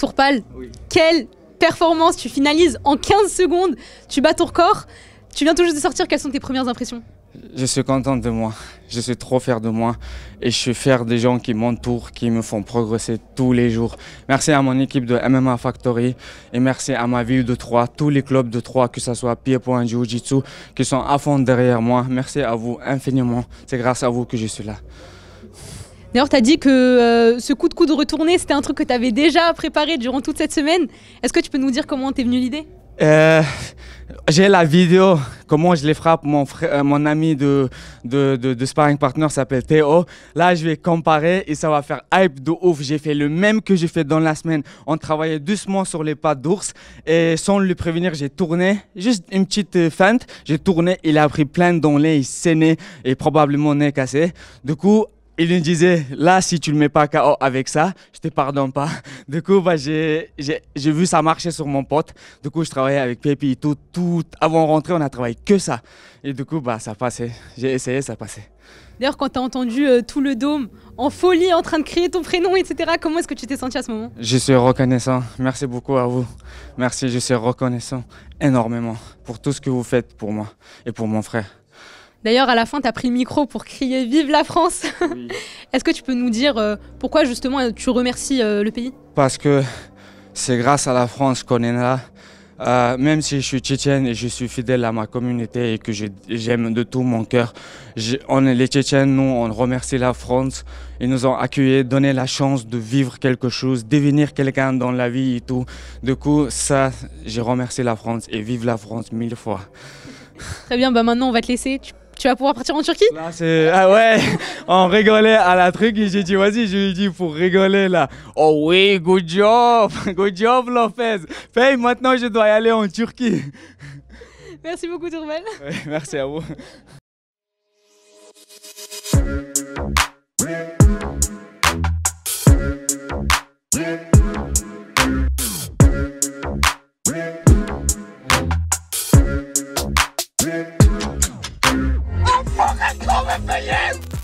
Tourpal, quelle performance Tu finalises en 15 secondes, tu bats ton record. Tu viens tout juste de sortir, quelles sont tes premières impressions Je suis contente de moi, je suis trop fier de moi et je suis fier des gens qui m'entourent, qui me font progresser tous les jours. Merci à mon équipe de MMA Factory et merci à ma ville de Troyes, tous les clubs de Troyes, que ce soit pierre point jiu-jitsu, qui sont à fond derrière moi. Merci à vous infiniment, c'est grâce à vous que je suis là. D'ailleurs, tu as dit que euh, ce coup de coup de retourner, c'était un truc que tu avais déjà préparé durant toute cette semaine. Est-ce que tu peux nous dire comment t'es venu l'idée euh, J'ai la vidéo, comment je les frappe. Mon, euh, mon ami de, de, de, sparring partner s'appelle Théo. Là, je vais comparer et ça va faire hype de ouf. J'ai fait le même que j'ai fait dans la semaine. On travaillait doucement sur les pas d'ours et sans lui prévenir, j'ai tourné. Juste une petite feinte, j'ai tourné. Il a pris plein dans l'oeil, il saignait et probablement nez cassé. Du coup, il me disait, là, si tu ne le mets pas KO avec ça, je te pardonne pas. Du coup, bah, j'ai vu ça marcher sur mon pote. Du coup, je travaillais avec Pépi tout, tout. Avant rentrer, on a travaillé que ça. Et du coup, bah, ça passait. J'ai essayé, ça passait. D'ailleurs, quand tu as entendu euh, tout le dôme en folie, en train de crier ton prénom, etc., comment est-ce que tu t'es senti à ce moment Je suis reconnaissant. Merci beaucoup à vous. Merci, je suis reconnaissant énormément pour tout ce que vous faites pour moi et pour mon frère. D'ailleurs, à la fin, tu as pris le micro pour crier Vive la France Est-ce que tu peux nous dire euh, pourquoi justement tu remercies euh, le pays Parce que c'est grâce à la France qu'on est là. Euh, même si je suis tchétchène et je suis fidèle à ma communauté et que j'aime de tout mon cœur, on les Tchétchènes, nous, on remercie la France. Ils nous ont accueillis, donné la chance de vivre quelque chose, devenir quelqu'un dans la vie et tout. Du coup, ça, j'ai remercié la France et vive la France mille fois. Très bien, bah, maintenant on va te laisser tu vas pouvoir partir en Turquie Ah ouais, on rigolait à la truc et j'ai dit, vas-y, je lui ai dit, pour rigoler là. Oh oui, good job, good job Lopez. Fait, maintenant je dois y aller en Turquie. Merci beaucoup Turmel. merci à vous. they coming for you!